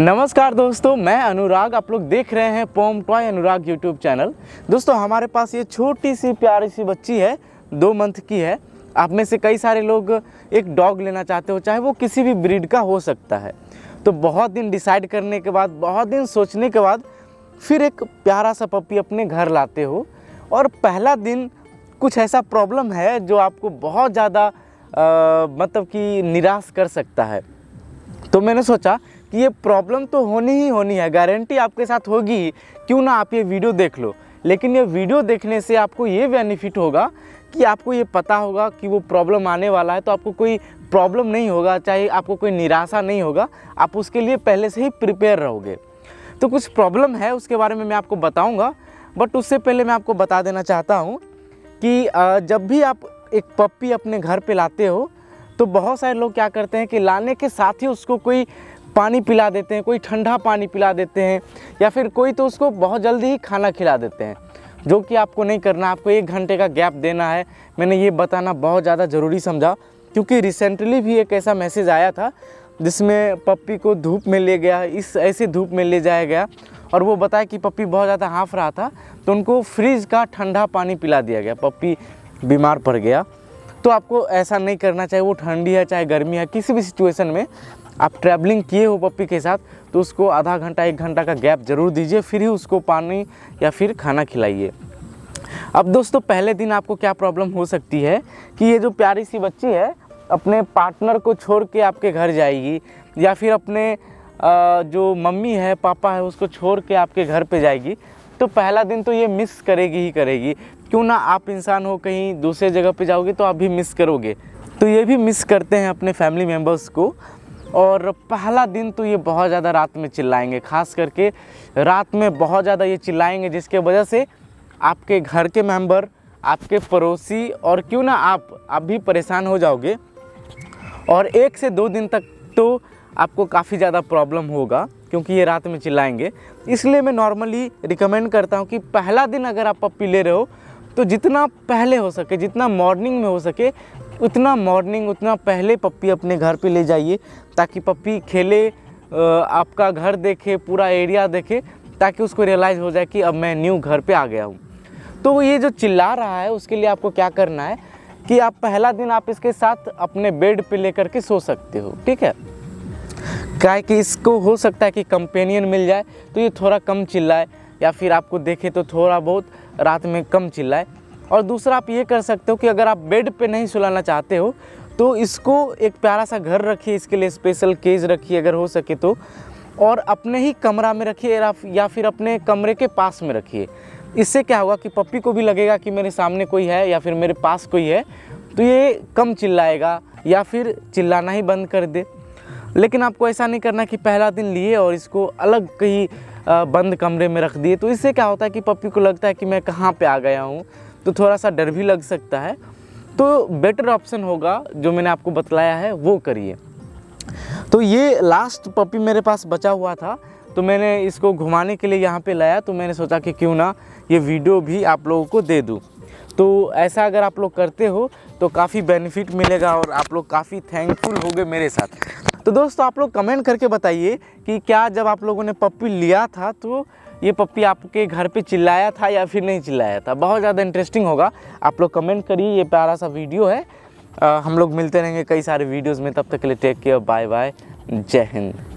नमस्कार दोस्तों मैं अनुराग आप लोग देख रहे हैं पोम टॉय अनुराग यूट्यूब चैनल दोस्तों हमारे पास ये छोटी सी प्यारी सी बच्ची है दो मंथ की है आप में से कई सारे लोग एक डॉग लेना चाहते हो चाहे वो किसी भी ब्रीड का हो सकता है तो बहुत दिन डिसाइड करने के बाद बहुत दिन सोचने के बाद फिर एक प्यारा सा पपी अपने घर लाते हो और पहला दिन कुछ ऐसा प्रॉब्लम है जो आपको बहुत ज़्यादा मतलब कि निराश कर सकता है तो मैंने सोचा कि ये प्रॉब्लम तो होनी ही होनी है गारंटी आपके साथ होगी क्यों ना आप ये वीडियो देख लो लेकिन ये वीडियो देखने से आपको ये बेनिफिट होगा कि आपको ये पता होगा कि वो प्रॉब्लम आने वाला है तो आपको कोई प्रॉब्लम नहीं होगा चाहे आपको कोई निराशा नहीं होगा आप उसके लिए पहले से ही प्रिपेयर रहोगे तो कुछ प्रॉब्लम है उसके बारे में मैं आपको बताऊँगा बट उससे पहले मैं आपको बता देना चाहता हूँ कि जब भी आप एक पप्पी अपने घर पर लाते हो तो बहुत सारे लोग क्या करते हैं कि लाने के साथ ही उसको कोई पानी पिला देते हैं कोई ठंडा पानी पिला देते हैं या फिर कोई तो उसको बहुत जल्दी ही खाना खिला देते हैं जो कि आपको नहीं करना आपको एक घंटे का गैप देना है मैंने ये बताना बहुत ज़्यादा ज़रूरी समझा क्योंकि रिसेंटली भी एक ऐसा मैसेज आया था जिसमें पप्पी को धूप में ले गया इस ऐसे धूप में ले जाया गया और वो बताया कि पप्पी बहुत ज़्यादा हाँफ रहा था तो उनको फ्रिज का ठंडा पानी पिला दिया गया पप्पी बीमार पड़ गया तो आपको ऐसा नहीं करना चाहिए वो ठंडी है चाहे गर्मी है किसी भी सिचुएशन में आप ट्रैवलिंग किए हो पप्पी के साथ तो उसको आधा घंटा एक घंटा का गैप ज़रूर दीजिए फिर ही उसको पानी या फिर खाना खिलाइए अब दोस्तों पहले दिन आपको क्या प्रॉब्लम हो सकती है कि ये जो प्यारी सी बच्ची है अपने पार्टनर को छोड़ के आपके घर जाएगी या फिर अपने जो मम्मी है पापा है उसको छोड़ के आपके घर पे जाएगी तो पहला दिन तो ये मिस करेगी ही करेगी क्यों ना आप इंसान हो कहीं दूसरे जगह पे जाओगे तो आप भी मिस करोगे तो ये भी मिस करते हैं अपने फैमिली मेम्बर्स को और पहला दिन तो ये बहुत ज़्यादा रात में चिल्लाएंगे खास करके रात में बहुत ज़्यादा ये चिल्लाएंगे जिसके वजह से आपके घर के मेंबर आपके पड़ोसी और क्यों ना आप आप भी परेशान हो जाओगे और एक से दो दिन तक तो आपको काफ़ी ज़्यादा प्रॉब्लम होगा क्योंकि ये रात में चिल्लाएंगे इसलिए मैं नॉर्मली रिकमेंड करता हूँ कि पहला दिन अगर आप पप्पी ले रहे हो तो जितना पहले हो सके जितना मॉर्निंग में हो सके उतना मॉर्निंग उतना पहले पप्पी अपने घर पे ले जाइए ताकि पप्पी खेले आपका घर देखे पूरा एरिया देखे ताकि उसको रियलाइज़ हो जाए कि अब मैं न्यू घर पे आ गया हूँ तो ये जो चिल्ला रहा है उसके लिए आपको क्या करना है कि आप पहला दिन आप इसके साथ अपने बेड पे लेकर के सो सकते हो ठीक है क्या है कि इसको हो सकता है कि कंपेनियन मिल जाए तो ये थोड़ा कम चिल्लाए या फिर आपको देखे तो थोड़ा बहुत रात में कम चिल्लाए और दूसरा आप ये कर सकते हो कि अगर आप बेड पे नहीं सुलाना चाहते हो तो इसको एक प्यारा सा घर रखिए इसके लिए स्पेशल केज रखिए अगर हो सके तो और अपने ही कमरा में रखिए या फिर अपने कमरे के पास में रखिए इससे क्या होगा कि पप्पी को भी लगेगा कि मेरे सामने कोई है या फिर मेरे पास कोई है तो ये कम चिल्लाएगा या फिर चिल्लाना ही बंद कर दे लेकिन आपको ऐसा नहीं करना कि पहला दिन लिए और इसको अलग कहीं बंद कमरे में रख दिए तो इससे क्या होता है कि पप्पी को लगता है कि मैं कहाँ पे आ गया हूँ तो थोड़ा सा डर भी लग सकता है तो बेटर ऑप्शन होगा जो मैंने आपको बतलाया है वो करिए तो ये लास्ट पपी मेरे पास बचा हुआ था तो मैंने इसको घुमाने के लिए यहाँ पे लाया तो मैंने सोचा कि क्यों ना ये वीडियो भी आप लोगों को दे दूँ तो ऐसा अगर आप लोग करते हो तो काफ़ी बेनिफिट मिलेगा और आप लोग काफ़ी थैंकफुल होंगे मेरे साथ तो दोस्तों आप लोग कमेंट करके बताइए कि क्या जब आप लोगों ने पप्पी लिया था तो ये पप्पी आपके घर पे चिल्लाया था या फिर नहीं चिल्लाया था बहुत ज़्यादा इंटरेस्टिंग होगा आप लोग कमेंट करिए ये प्यारा सा वीडियो है आ, हम लोग मिलते रहेंगे कई सारे वीडियोज़ में तब तक के लिए टेक केयर बाय बाय जय हिंद